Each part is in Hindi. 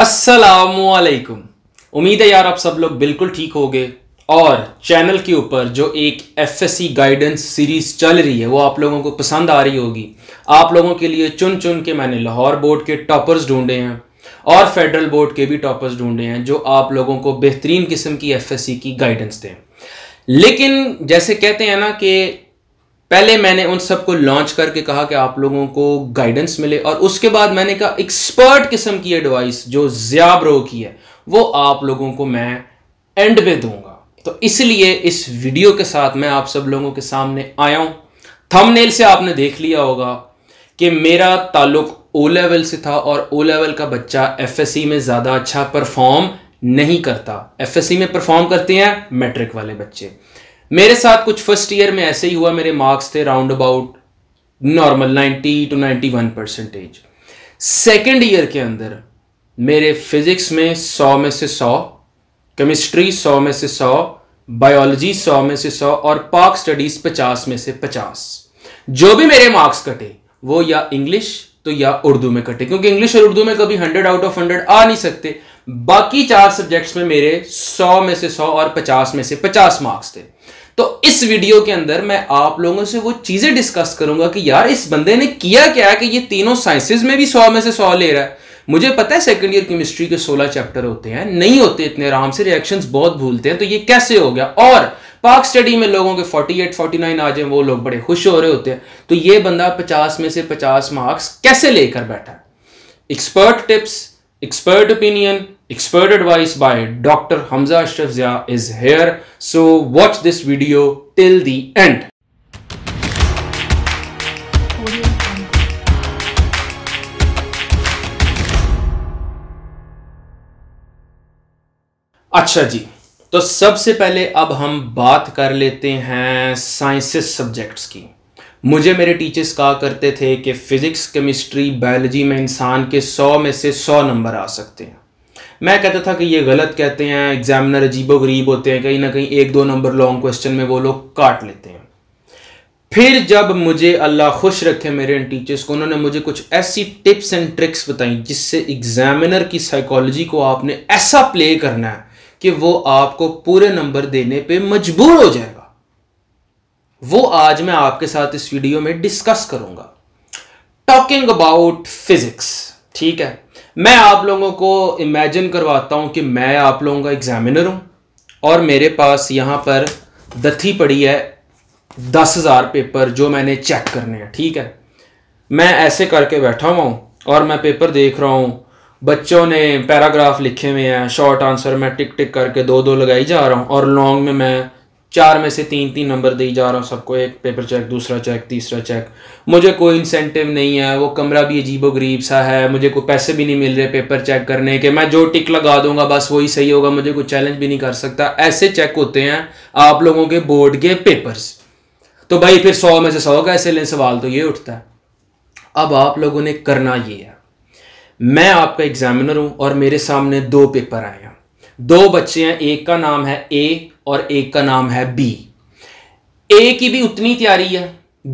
असलकुम उम्मीद है यार आप सब लोग बिल्कुल ठीक गए और चैनल के ऊपर जो एक एफएससी गाइडेंस सीरीज चल रही है वो आप लोगों को पसंद आ रही होगी आप लोगों के लिए चुन चुन के मैंने लाहौर बोर्ड के टॉपर्स ढूंढे हैं और फेडरल बोर्ड के भी टॉपर्स ढूंढे हैं जो आप लोगों को बेहतरीन किस्म की एफएससी की गाइडेंस दें लेकिन जैसे कहते हैं ना कि पहले मैंने उन सबको लॉन्च करके कहा कि आप लोगों को गाइडेंस मिले और उसके बाद मैंने कहा एक्सपर्ट किस्म की एडवाइस जो ज्याब्रो की है वो आप लोगों को मैं एंड में दूंगा तो इसलिए इस वीडियो के साथ मैं आप सब लोगों के सामने आया हूं थंबनेल से आपने देख लिया होगा कि मेरा ताल्लुक ओ लेवल से था और ओ लेवल का बच्चा एफ में ज़्यादा अच्छा परफॉर्म नहीं करता एफ में परफॉर्म करते हैं मैट्रिक वाले बच्चे मेरे साथ कुछ फर्स्ट ईयर में ऐसे ही हुआ मेरे मार्क्स थे round about normal 90 to 91 percentage second year के अंदर मेरे फिजिक्स में 100 में से 100 केमिस्ट्री 100 में से 100 बायोलॉजी 100 में से 100 और पार्क स्टडीज 50 में से 50 जो भी मेरे मार्क्स कटे वो या इंग्लिश तो या उर्दू में कटे क्योंकि इंग्लिश और उर्दू में कभी हंड्रेड आउट ऑफ हंड्रेड आ नहीं सकते बाकी चार सब्जेक्ट्स में मेरे सौ में से सौ और पचास में से पचास मार्क्स थे तो इस वीडियो के अंदर मैं आप लोगों से वो चीजें डिस्कस करूंगा कि यार इस बंदे ने किया क्या कि ये तीनों साइंसेज में भी सौ में से सौ ले रहा है मुझे पता है सेकंड ईयर केमिस्ट्री के सोलह चैप्टर होते हैं नहीं होते इतने आराम से रिएक्शंस बहुत भूलते हैं तो ये कैसे हो गया और पार्क स्टडी में लोगों के 48, 49 आ जाए वो लोग बड़े खुश हो रहे होते हैं तो ये बंदा 50 में से 50 मार्क्स कैसे लेकर बैठा expert tips expert opinion expert advice by Dr. Hamza Ashrafzia is here. So watch this video till the end. अच्छा जी तो सबसे पहले अब हम बात कर लेते हैं साइंसेस सब्जेक्ट्स की मुझे मेरे टीचर्स कहा करते थे कि फिज़िक्स केमिस्ट्री बायोलॉजी में इंसान के सौ में से सौ नंबर आ सकते हैं मैं कहता था कि ये गलत कहते हैं एग्जामिनर अजीबो गरीब होते हैं कहीं ना कहीं एक दो नंबर लॉन्ग क्वेश्चन में वो लोग काट लेते हैं फिर जब मुझे अल्लाह खुश रखे मेरे इन टीचर्स को उन्होंने मुझे कुछ ऐसी टिप्स एंड ट्रिक्स बताई जिससे एग्जामिनर की साइकोलॉजी को आपने ऐसा प्ले करना है कि वो आपको पूरे नंबर देने पे मजबूर हो जाएगा वो आज मैं आपके साथ इस वीडियो में डिस्कस करूंगा टॉकिंग अबाउट फिजिक्स ठीक है मैं आप लोगों को इमेजिन करवाता हूँ कि मैं आप लोगों का एग्जामिनर हूँ और मेरे पास यहाँ पर दथी पड़ी है दस हज़ार पेपर जो मैंने चेक करने हैं ठीक है मैं ऐसे करके बैठा हुआ हूँ और मैं पेपर देख रहा हूँ बच्चों ने पैराग्राफ लिखे हुए हैं शॉर्ट आंसर मैं टिक टिक करके दो दो लगाई जा रहा हूँ और लॉन्ग में मैं चार में से तीन तीन नंबर दे जा रहा हूँ सबको एक पेपर चेक दूसरा चेक तीसरा चेक मुझे कोई इंसेंटिव नहीं है वो कमरा भी अजीब गरीब सा है मुझे कोई पैसे भी नहीं मिल रहे पेपर चेक करने के मैं जो टिक लगा दूंगा बस वही सही होगा मुझे कोई चैलेंज भी नहीं कर सकता ऐसे चेक होते हैं आप लोगों के बोर्ड के पेपर्स तो भाई फिर सौ में से सौ का ऐसे सवाल तो ये उठता है अब आप लोगों ने करना ये है मैं आपका एग्जामिनर हूँ और मेरे सामने दो पेपर आए हैं दो बच्चे हैं एक का नाम है ए और एक का नाम है बी ए की भी उतनी तैयारी है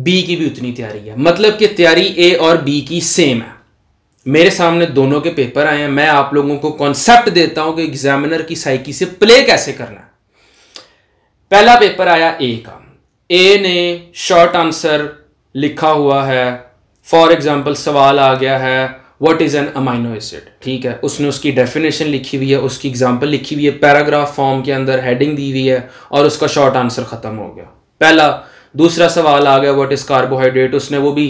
बी की भी उतनी तैयारी है मतलब कि तैयारी ए और बी की सेम है मेरे सामने दोनों के पेपर आए हैं मैं आप लोगों को कॉन्सेप्ट देता हूं कि एग्जामिनर की साइकी से प्ले कैसे करना है पहला पेपर आया ए का ए ने शॉर्ट आंसर लिखा हुआ है फॉर एग्जाम्पल सवाल आ गया है what is an amino acid ठीक है उसने उसकी डेफिनेशन लिखी हुई है उसकी एग्जाम्पल लिखी हुई है पैराग्राफ फॉर्म के अंदर हेडिंग दी हुई है और उसका शॉर्ट आंसर ख़त्म हो गया पहला दूसरा सवाल आ गया वट इज़ कार्बोहाइड्रेट उसने वो भी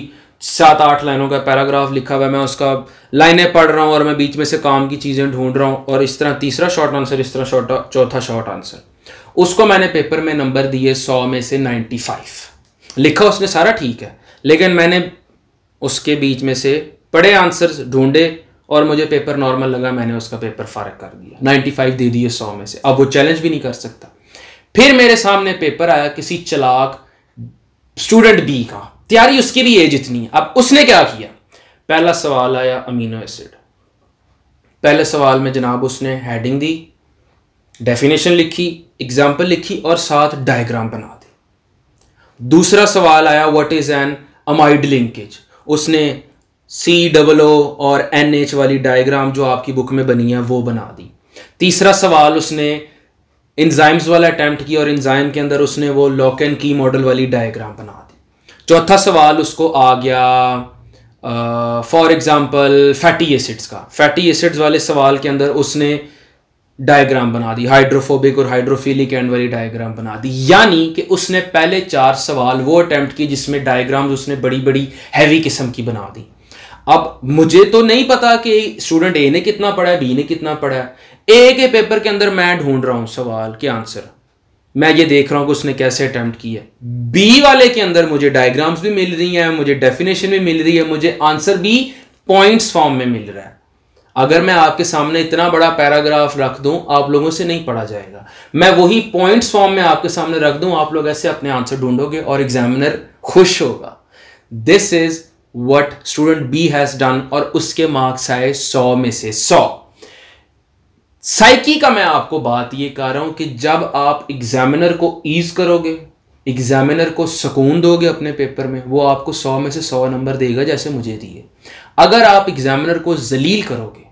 सात आठ लाइनों का पैराग्राफ लिखा हुआ है मैं उसका लाइनें पढ़ रहा हूँ और मैं बीच में से काम की चीज़ें ढूंढ रहा हूँ और इस तरह तीसरा शॉर्ट आंसर इस तरह शॉर्ट चौथा शॉर्ट आंसर उसको मैंने पेपर में नंबर दिए सौ में से नाइन्टी फाइव लिखा उसने सारा ठीक है लेकिन मैंने उसके बीच में से पढ़े आंसर्स ढूंढे और मुझे पेपर नॉर्मल लगा मैंने उसका पेपर फ़र्क कर दिया 95 दे दिए 100 में से अब वो चैलेंज भी नहीं कर सकता फिर मेरे सामने पेपर आया किसी चलाक स्टूडेंट बी का तैयारी उसकी भी एज इतनी है अब उसने क्या किया पहला सवाल आया अमीनो एसिड पहले सवाल में जनाब उसने हेडिंग दी डेफिनेशन लिखी एग्जाम्पल लिखी और साथ डायग्राम बना दी दूसरा सवाल आया what is an amide linkage उसने सी डबल ओ और एन एच वाली डायग्राम जो आपकी बुक में बनी है वो बना दी तीसरा सवाल उसने इंजाइम्स वाला अटैम्प्ट किया और इंजाइम के अंदर उसने वो लॉक एंड की मॉडल वाली डायग्राम बना दी चौथा सवाल उसको आ गया फॉर एग्जाम्पल फैटी एसिड्स का फैटी एसिड्स वाले सवाल के अंदर उसने डायग्राम बना दी हाइड्रोफोबिक और हाइड्रोफिलिक एंड वाली डायग्राम बना दी यानी कि उसने पहले चार सवाल वो अटैम्प्ट किए जिसमें डायग्राम्स उसने बड़ी बड़ी हैवी किस्म की बना दी अब मुझे तो नहीं पता कि स्टूडेंट ए ने कितना पढ़ा है बी ने कितना पढ़ा है ए के पेपर के अंदर मैं ढूंढ रहा हूं सवाल के आंसर मैं ये देख रहा हूं कि उसने कैसे अटेम्प्ट किया बी वाले के अंदर मुझे डायग्राम्स भी मिल रही हैं मुझे डेफिनेशन भी मिल रही है मुझे आंसर भी पॉइंट्स फॉर्म में मिल रहा है अगर मैं आपके सामने इतना बड़ा पैराग्राफ रख दूं आप लोगों से नहीं पढ़ा जाएगा मैं वही पॉइंट्स फॉर्म में आपके सामने रख दूं आप लोग ऐसे अपने आंसर ढूंढोगे और एग्जामिनर खुश होगा this is what student B has done और उसके मार्क्स आए सौ में से सौ साइकी का मैं आपको बात ये कह रहा हूं कि जब आप एग्जामिनर को ईज करोगे एग्जामिनर को सुकून दोगे अपने पेपर में वो आपको सौ में से सौ नंबर देगा जैसे मुझे दिए अगर आप एग्जामिनर को जलील करोगे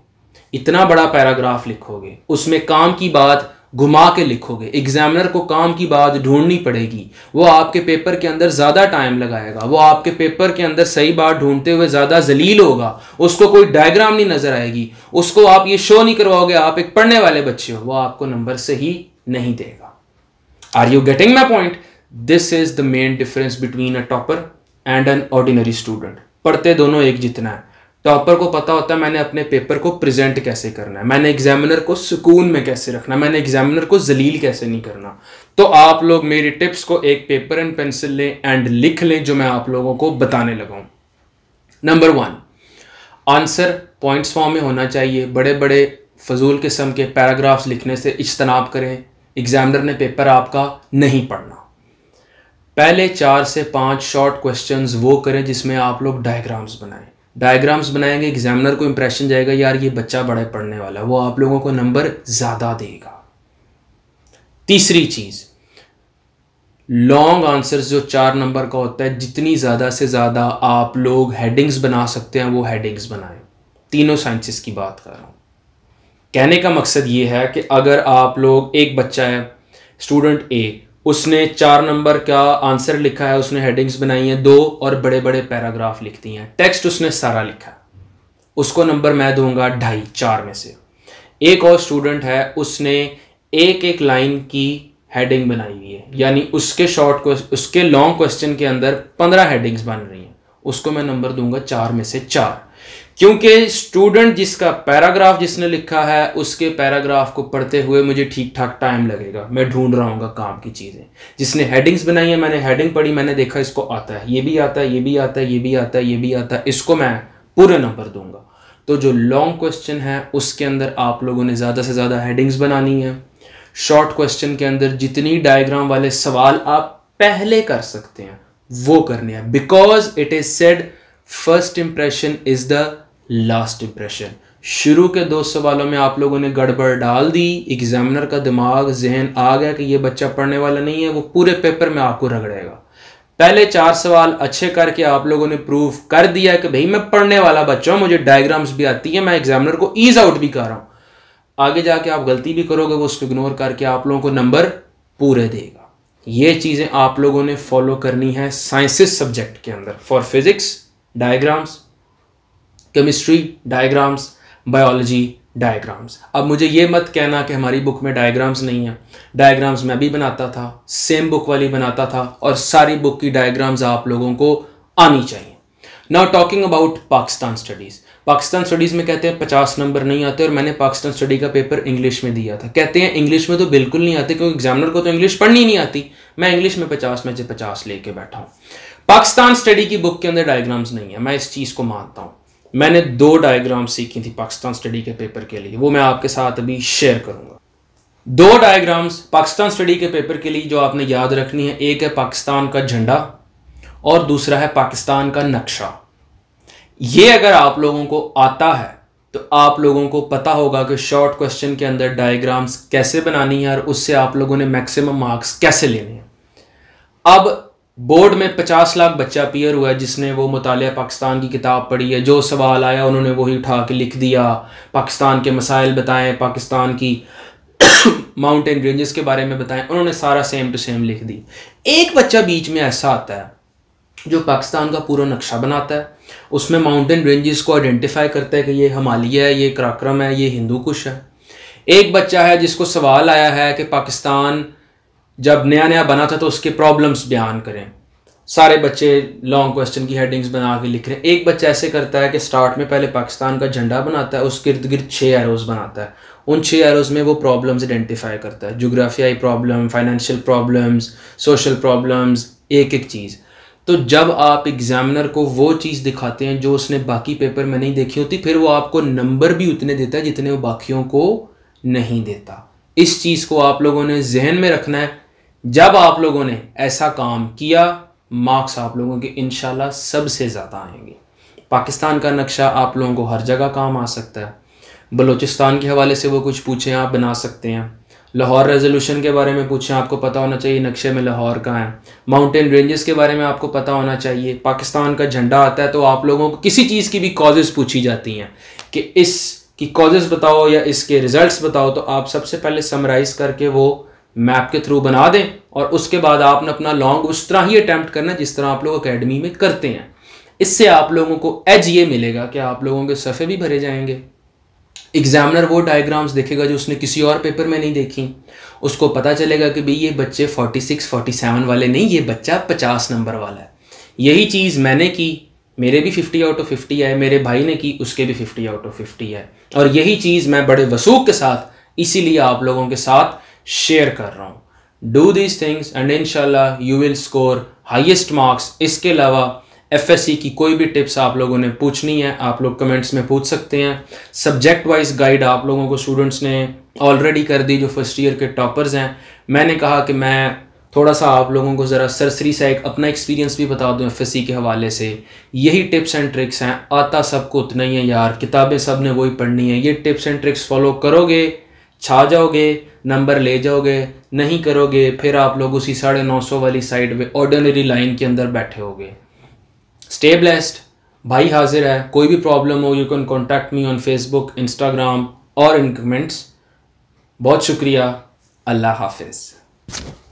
इतना बड़ा पैराग्राफ लिखोगे उसमें काम की बात घुमा के लिखोगे एग्जामिनर को काम की बात ढूंढनी पड़ेगी वो आपके पेपर के अंदर ज़्यादा टाइम लगाएगा वो आपके पेपर के अंदर सही बात ढूंढते हुए ज़्यादा जलील होगा उसको कोई डायग्राम नहीं नज़र आएगी उसको आप ये शो नहीं करवाओगे आप एक पढ़ने वाले बच्चे हो वो आपको नंबर से ही नहीं देगा are you getting my point this is the main difference between a topper and an ordinary student पढ़ते दोनों एक जितना है टॉपर को पता होता है मैंने अपने पेपर को प्रेजेंट कैसे करना है मैंने एग्जामिनर को सुकून में कैसे रखना मैंने एग्जामिनर को जलील कैसे नहीं करना तो आप लोग मेरी टिप्स को एक पेपर एंड पेंसिल लें एंड लिख लें जो मैं आप लोगों को बताने लगाऊं number one answer points form में होना चाहिए बड़े बड़े फजूल किस्म के पैराग्राफ्स लिखने से इज्तनाब करें एग्जामिनर ने पेपर आपका नहीं पढ़ना पहले चार से पांच शॉर्ट क्वेश्चंस वो करें जिसमें आप लोग डायग्राम्स बनाएं डायग्राम्स बनाएंगे एग्जामिनर को इंप्रेशन जाएगा यार ये बच्चा बड़ा पढ़ने वाला वो आप लोगों को नंबर ज़्यादा देगा तीसरी चीज़ लॉन्ग आंसर जो चार नंबर का होता है जितनी ज़्यादा से ज़्यादा आप लोग हेडिंग्स बना सकते हैं वो हेडिंग्स बनाए तीनों साइंसेस की बात कर रहा हूँ कहने का मकसद ये है कि अगर आप लोग एक बच्चा है स्टूडेंट ए उसने चार नंबर का आंसर लिखा है उसने हेडिंग्स बनाई हैं दो और बड़े बड़े पैराग्राफ लिख दिए हैं टेक्स्ट उसने सारा लिखा उसको नंबर मैं दूंगा ढाई चार में से एक और स्टूडेंट है उसने एक एक लाइन की हेडिंग बनाई हुई है यानी उसके शॉर्ट को उसके लॉन्ग क्वेश्चन के अंदर पंद्रह हेडिंग्स बन रही हैं उसको मैं नंबर दूंगा चार में से चार क्योंकि स्टूडेंट जिसका पैराग्राफ जिसने लिखा है उसके पैराग्राफ को पढ़ते हुए मुझे ठीक ठाक टाइम लगेगा मैं ढूंढ रहा हूँ काम की चीज़ें जिसने हेडिंग्स बनाई है मैंने हेडिंग पढ़ी मैंने देखा इसको आता है ये भी आता है ये भी आता है ये भी आता है ये भी आता है इसको मैं पूरे नंबर दूंगा तो जो लॉन्ग क्वेश्चन है उसके अंदर आप लोगों ने ज़्यादा से ज़्यादा हेडिंग्स बनानी है शॉर्ट क्वेश्चन के अंदर जितनी डायग्राम वाले सवाल आप पहले कर सकते हैं वो करने हैं because it is said first impression is the last depression शुरू के दो सवालों में आप लोगों ने गड़बड़ डाल दी एग्जामिनर का दिमाग जहन आ गया कि ये बच्चा पढ़ने वाला नहीं है वो पूरे पेपर में आपको रगड़ेगा पहले चार सवाल अच्छे करके आप लोगों ने प्रूव कर दिया कि भाई मैं पढ़ने वाला बच्चा हूं मुझे डायग्राम्स भी आती है मैं एग्जामिनर को ईज आउट भी कर रहा हूं आगे जाके आप गलती भी करोगे वो उसको इग्नोर करके आप लोगों को नंबर पूरे देगा ये चीज़ें आप लोगों ने फॉलो करनी है साइंसिस सब्जेक्ट के अंदर for physics diagrams chemistry diagrams biology diagrams अब मुझे ये मत कहना कि हमारी बुक में डायग्राम्स नहीं है डायग्राम्स मैं भी बनाता था सेम बुक वाली बनाता था और सारी बुक की डायग्राम्स आप लोगों को आनी चाहिए now talking about Pakistan studies Pakistan studies में कहते हैं पचास नंबर नहीं आते और मैंने पाकिस्तान स्टडी का पेपर इंग्लिश में दिया था कहते हैं इंग्लिश में तो बिल्कुल नहीं आते क्योंकि एग्जामिनर को तो इंग्लिश पढ़नी नहीं आती मैं इंग्लिश में पचास में से पचास लेके बैठा हूँ पाकिस्तान स्टडी की बुक के अंदर डायग्राम्स नहीं है मैं इस चीज़ को मानता हूँ मैंने दो डायग्राम सीखी थी पाकिस्तान स्टडी के पेपर के लिए वो मैं आपके साथ अभी शेयर करूंगा दो डायग्राम्स पाकिस्तान स्टडी के पेपर के लिए जो आपने याद रखनी है एक है पाकिस्तान का झंडा और दूसरा है पाकिस्तान का नक्शा ये अगर आप लोगों को आता है तो आप लोगों को पता होगा कि शॉर्ट क्वेश्चन के अंदर डायग्राम्स कैसे बनानी है और उससे आप लोगों ने मैक्सिमम मार्क्स कैसे लेने हैं अब बोर्ड में पचास लाख बच्चा पियर हुआ है जिसने वो मुताल पाकिस्तान की किताब पढ़ी है जो सवाल आया उन्होंने वही उठा के लिख दिया पाकिस्तान के मसाइल बताएं पाकिस्तान की माउंटेन रेंजेस के बारे में बताएं उन्होंने सारा सेम टू सेम लिख दी एक बच्चा बीच में ऐसा आता है जो पाकिस्तान का पूरा नक्शा बनाता है उसमें माउंटेन रेंजेस को आइडेंटिफाई करता है कि ये हमालिया है ये कराक्रम है ये हिंदू कुश है एक बच्चा है जिसको सवाल आया है कि पाकिस्तान जब नया नया बना था तो उसके प्रॉब्लम्स बयान करें सारे बच्चे लॉन्ग क्वेश्चन की हेडिंग्स बना के लिख रहे हैं एक बच्चा ऐसे करता है कि स्टार्ट में पहले पाकिस्तान का झंडा बनाता है उस गिर्द गिर्द छः एरोज बनाता है उन छः एरोज में वो प्रॉब्लम्स आइडेंटिफाई करता है जोग्राफियाई problem financial problems social problems एक एक चीज़ तो जब आप एग्जामिनर को वो चीज़ दिखाते हैं जो उसने बाकी पेपर में नहीं देखी होती फिर वो आपको नंबर भी उतने देता है जितने वो बाकियों को नहीं देता इस चीज़ को आप लोगों ने जहन में रखना है जब आप लोगों ने ऐसा काम किया मार्क्स आप लोगों के इन सबसे ज़्यादा आएंगे पाकिस्तान का नक्शा आप लोगों को हर जगह काम आ सकता है बलूचिस्तान के हवाले से वो कुछ पूछें आप बना सकते हैं लाहौर रेजोल्यूशन के बारे में पूछें आपको पता होना चाहिए नक्शे में लाहौर कहाँ है माउंटेन रेंजेस के बारे में आपको पता होना चाहिए पाकिस्तान का झंडा आता है तो आप लोगों को किसी चीज़ की भी कॉजेज़ पूछी जाती हैं कि इस की कॉजेज़ बताओ या इसके रिज़ल्ट बताओ तो आप सबसे पहले समराइज़ करके वो मैप के थ्रू बना दें और उसके बाद आपने अपना लॉन्ग उस तरह ही अटैम्प्ट करना जिस तरह आप लोग अकेडमी में करते हैं इससे आप लोगों को एज ये मिलेगा कि आप लोगों के सफ़े भी भरे जाएंगे एग्जामिनर वो डायग्राम्स देखेगा जो उसने किसी और पेपर में नहीं देखी उसको पता चलेगा कि भाई ये बच्चे 46, 47 वाले नहीं ये बच्चा 50 नंबर वाला है यही चीज़ मैंने की मेरे भी 50 आउट ऑफ 50 आए मेरे भाई ने की उसके भी 50 आउट ऑफ 50 आए और यही चीज़ मैं बड़े वसूख के साथ इसीलिए आप लोगों के साथ शेयर कर रहा हूँ डू दीज थिंग्स एंड इनशाला you will score highest marks इसके अलावा एफ की कोई भी टिप्स आप लोगों ने पूछनी है आप लोग कमेंट्स में पूछ सकते हैं सब्जेक्ट वाइज गाइड आप लोगों को स्टूडेंट्स ने ऑलरेडी कर दी जो फर्स्ट ईयर के टॉपर्स हैं मैंने कहा कि मैं थोड़ा सा आप लोगों को ज़रा सरसरी सा एक अपना एक्सपीरियंस भी बता दूं एफ के हवाले से यही टिप्स एंड ट्रिक्स हैं आता सबको उतना ही है यार किताबें सब ने वही पढ़नी है ये टिप्स एंड ट्रिक्स फॉलो करोगे छा जाओगे नंबर ले जाओगे नहीं करोगे फिर आप लोग उसी साढ़े नौ सौ वाली साइड में ऑर्डिनरी लाइन के अंदर बैठे हो स्टे ब्लेस्ड भाई हाजिर है कोई भी प्रॉब्लम हो you can contact me on Facebook Instagram और इन कमेंट्स बहुत शुक्रिया अल्लाह हाफिज़